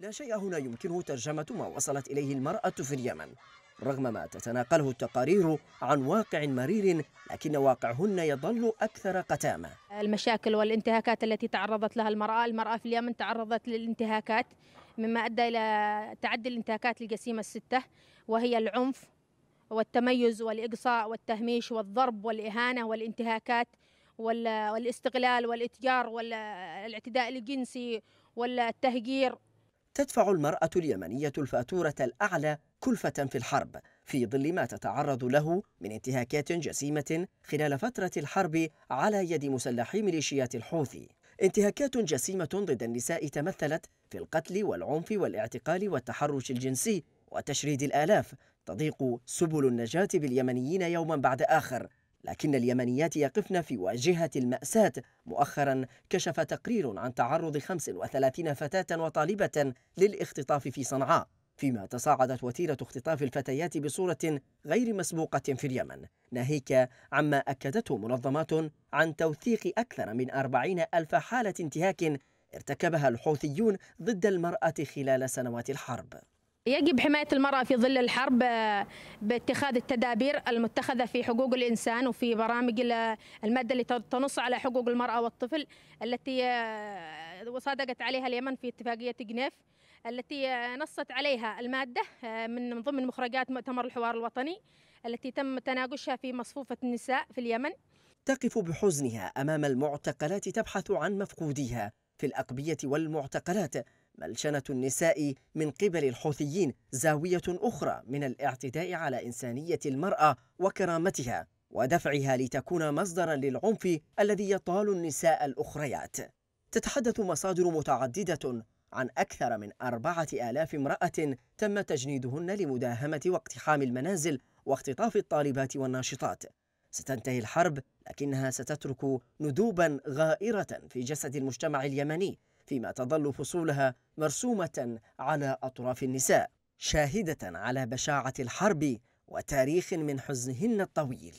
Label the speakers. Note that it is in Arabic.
Speaker 1: لا شيء هنا يمكنه ترجمة ما وصلت إليه المرأة في اليمن رغم ما تتناقله التقارير عن واقع مرير لكن واقعهن يظل أكثر قتامة
Speaker 2: المشاكل والانتهاكات التي تعرضت لها المرأة المرأة في اليمن تعرضت للانتهاكات مما أدى إلى تعدي الانتهاكات الجسيمة الستة وهي العنف والتميز والإقصاء والتهميش والضرب والإهانة والانتهاكات والاستغلال والاتجار والاعتداء الجنسي والتهجير
Speaker 1: تدفع المرأة اليمنية الفاتورة الأعلى كلفة في الحرب في ظل ما تتعرض له من انتهاكات جسيمة خلال فترة الحرب على يد مسلحي ميليشيات الحوثي انتهاكات جسيمة ضد النساء تمثلت في القتل والعنف والاعتقال والتحرش الجنسي وتشريد الآلاف تضيق سبل النجاة باليمنيين يوما بعد آخر لكن اليمنيات يقفن في واجهة المأساة مؤخرا كشف تقرير عن تعرض 35 فتاة وطالبة للاختطاف في صنعاء فيما تصاعدت وتيرة اختطاف الفتيات بصورة غير مسبوقة في اليمن ناهيك عما أكدته منظمات عن توثيق أكثر من 40 ألف حالة انتهاك ارتكبها الحوثيون ضد المرأة خلال سنوات الحرب
Speaker 2: يجب حماية المرأة في ظل الحرب آه، باتخاذ التدابير المتخذة في حقوق الإنسان وفي برامج المادة اللي تنص على حقوق المرأة والطفل التي آه، وصادقت عليها اليمن في اتفاقية جنيف التي آه، نصت عليها المادة من ضمن مخرجات مؤتمر الحوار الوطني التي تم تناقشها في مصفوفة النساء في اليمن
Speaker 1: تقف بحزنها أمام المعتقلات تبحث عن مفقوديها في الأقبية والمعتقلات ملشنة النساء من قبل الحوثيين زاوية أخرى من الاعتداء على إنسانية المرأة وكرامتها ودفعها لتكون مصدرا للعنف الذي يطال النساء الأخريات تتحدث مصادر متعددة عن أكثر من أربعة آلاف امرأة تم تجنيدهن لمداهمة واقتحام المنازل واختطاف الطالبات والناشطات ستنتهي الحرب لكنها ستترك ندوبا غائرة في جسد المجتمع اليمني فيما تظل فصولها مرسومة على أطراف النساء شاهدة على بشاعة الحرب وتاريخ من حزنهن الطويل